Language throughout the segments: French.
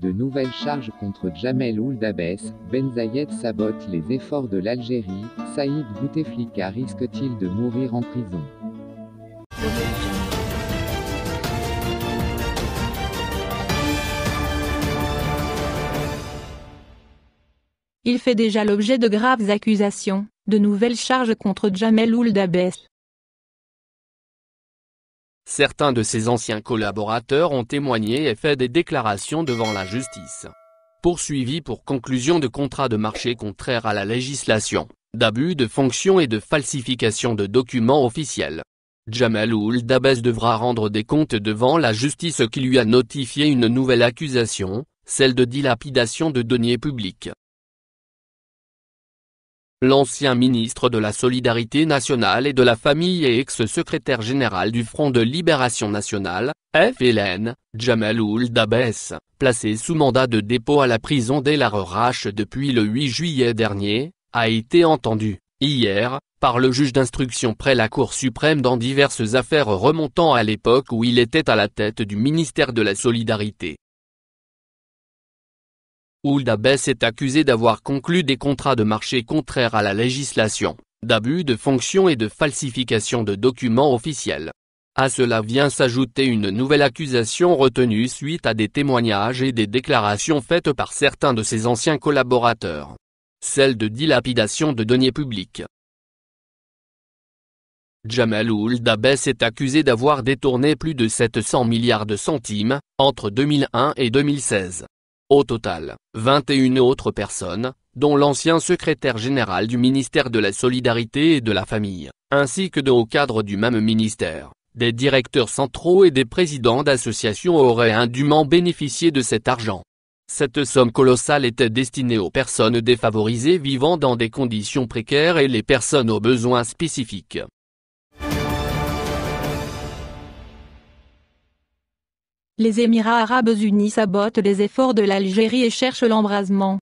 De nouvelles charges contre Jamel Ould Dabès, Ben sabote les efforts de l'Algérie, Saïd Bouteflika risque-t-il de mourir en prison Il fait déjà l'objet de graves accusations, de nouvelles charges contre Jamel Ould Certains de ses anciens collaborateurs ont témoigné et fait des déclarations devant la justice. Poursuivi pour conclusion de contrats de marché contraire à la législation, d'abus de fonction et de falsification de documents officiels. Jamal Oul devra rendre des comptes devant la justice qui lui a notifié une nouvelle accusation, celle de dilapidation de deniers publics. L'ancien ministre de la Solidarité nationale et de la Famille et ex-secrétaire général du Front de Libération nationale, FLN, Jamal Ould placé sous mandat de dépôt à la prison la depuis le 8 juillet dernier, a été entendu, hier, par le juge d'instruction près la Cour suprême dans diverses affaires remontant à l'époque où il était à la tête du ministère de la Solidarité. Ould est accusé d'avoir conclu des contrats de marché contraires à la législation, d'abus de fonction et de falsification de documents officiels. À cela vient s'ajouter une nouvelle accusation retenue suite à des témoignages et des déclarations faites par certains de ses anciens collaborateurs. Celle de dilapidation de deniers publics. Jamal ould est accusé d'avoir détourné plus de 700 milliards de centimes, entre 2001 et 2016. Au total, 21 autres personnes, dont l'ancien secrétaire général du ministère de la Solidarité et de la Famille, ainsi que de hauts cadres du même ministère, des directeurs centraux et des présidents d'associations auraient indûment bénéficié de cet argent. Cette somme colossale était destinée aux personnes défavorisées vivant dans des conditions précaires et les personnes aux besoins spécifiques. Les Émirats arabes unis sabotent les efforts de l'Algérie et cherchent l'embrasement.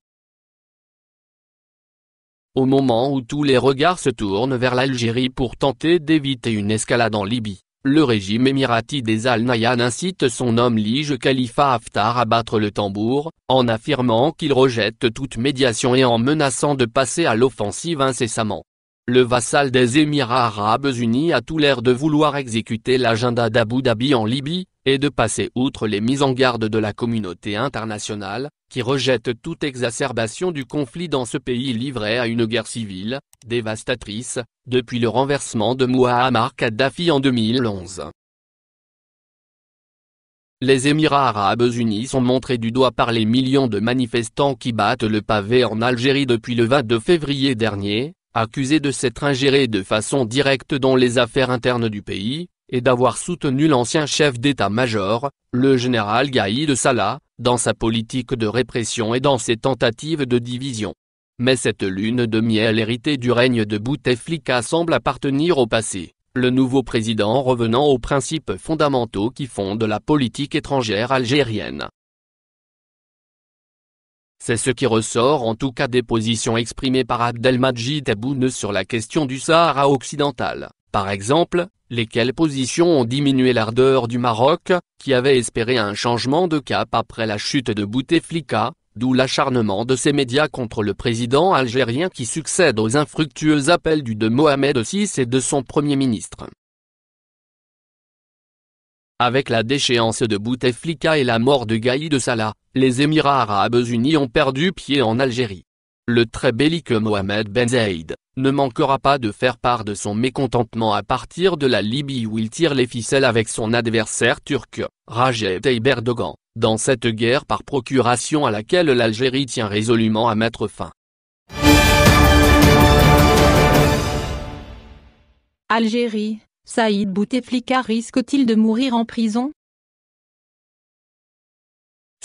Au moment où tous les regards se tournent vers l'Algérie pour tenter d'éviter une escalade en Libye, le régime émirati des Al-Nayan incite son homme lige Khalifa Haftar à battre le tambour, en affirmant qu'il rejette toute médiation et en menaçant de passer à l'offensive incessamment le vassal des Émirats Arabes Unis a tout l'air de vouloir exécuter l'agenda d'Abu Dhabi en Libye, et de passer outre les mises en garde de la communauté internationale, qui rejette toute exacerbation du conflit dans ce pays livré à une guerre civile, dévastatrice, depuis le renversement de Muammar Kadhafi en 2011. Les Émirats arabes unis sont montrés du doigt par les millions de manifestants qui battent le pavé en Algérie depuis le 22 février dernier, accusé de s'être ingéré de façon directe dans les affaires internes du pays, et d'avoir soutenu l'ancien chef d'état-major, le général Gaïd Salah, dans sa politique de répression et dans ses tentatives de division. Mais cette lune de miel héritée du règne de Bouteflika semble appartenir au passé, le nouveau président revenant aux principes fondamentaux qui fondent la politique étrangère algérienne. C'est ce qui ressort en tout cas des positions exprimées par Abdelmajid Aboune sur la question du Sahara occidental, par exemple, lesquelles positions ont diminué l'ardeur du Maroc, qui avait espéré un changement de cap après la chute de Bouteflika, d'où l'acharnement de ses médias contre le président algérien qui succède aux infructueux appels du de Mohamed VI et de son premier ministre. Avec la déchéance de Bouteflika et la mort de Gaïd Salah, les Émirats arabes unis ont perdu pied en Algérie. Le très belliqueux Mohamed Ben Zaïd ne manquera pas de faire part de son mécontentement à partir de la Libye où il tire les ficelles avec son adversaire turc, Rajet Tayyip dans cette guerre par procuration à laquelle l'Algérie tient résolument à mettre fin. Algérie, Saïd Bouteflika risque-t-il de mourir en prison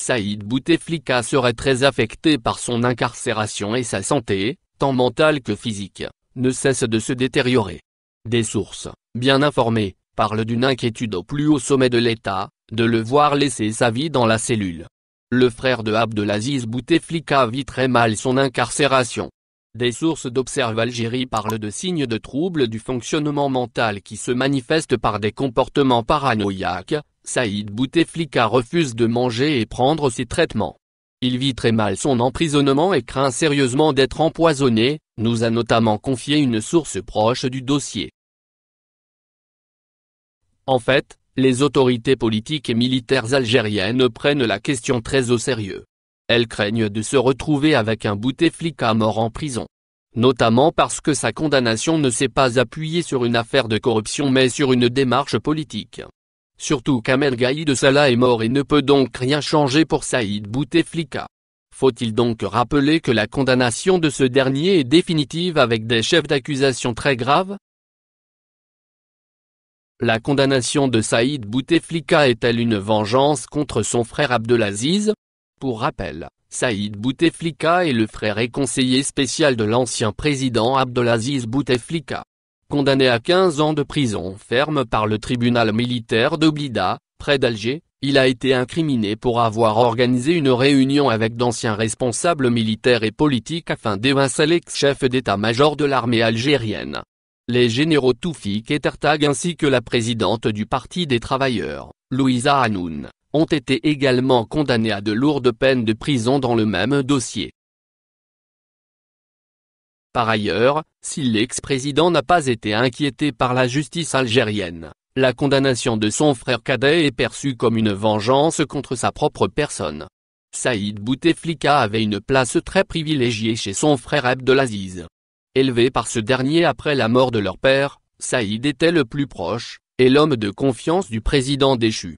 Saïd Bouteflika serait très affecté par son incarcération et sa santé, tant mentale que physique, ne cesse de se détériorer. Des sources, bien informées, parlent d'une inquiétude au plus haut sommet de l'État, de le voir laisser sa vie dans la cellule. Le frère de Abdelaziz Bouteflika vit très mal son incarcération. Des sources d'Observe Algérie parlent de signes de troubles du fonctionnement mental qui se manifestent par des comportements paranoïaques, Saïd Bouteflika refuse de manger et prendre ses traitements. Il vit très mal son emprisonnement et craint sérieusement d'être empoisonné, nous a notamment confié une source proche du dossier. En fait, les autorités politiques et militaires algériennes prennent la question très au sérieux. Elle craigne de se retrouver avec un Bouteflika mort en prison. Notamment parce que sa condamnation ne s'est pas appuyée sur une affaire de corruption mais sur une démarche politique. Surtout qu'Amel Gaïd Salah est mort et ne peut donc rien changer pour Saïd Bouteflika. Faut-il donc rappeler que la condamnation de ce dernier est définitive avec des chefs d'accusation très graves La condamnation de Saïd Bouteflika est-elle une vengeance contre son frère Abdelaziz pour rappel, Saïd Bouteflika est le frère et conseiller spécial de l'ancien président Abdelaziz Bouteflika. Condamné à 15 ans de prison ferme par le tribunal militaire d'Oblida, près d'Alger, il a été incriminé pour avoir organisé une réunion avec d'anciens responsables militaires et politiques afin d'évincer l'ex-chef d'état-major de l'armée algérienne. Les généraux Toufik et Tartag, ainsi que la présidente du Parti des travailleurs, Louisa Hanoun, ont été également condamnés à de lourdes peines de prison dans le même dossier. Par ailleurs, si l'ex-président n'a pas été inquiété par la justice algérienne, la condamnation de son frère cadet est perçue comme une vengeance contre sa propre personne. Saïd Bouteflika avait une place très privilégiée chez son frère Abdelaziz. Élevé par ce dernier après la mort de leur père, Saïd était le plus proche, et l'homme de confiance du président déchu.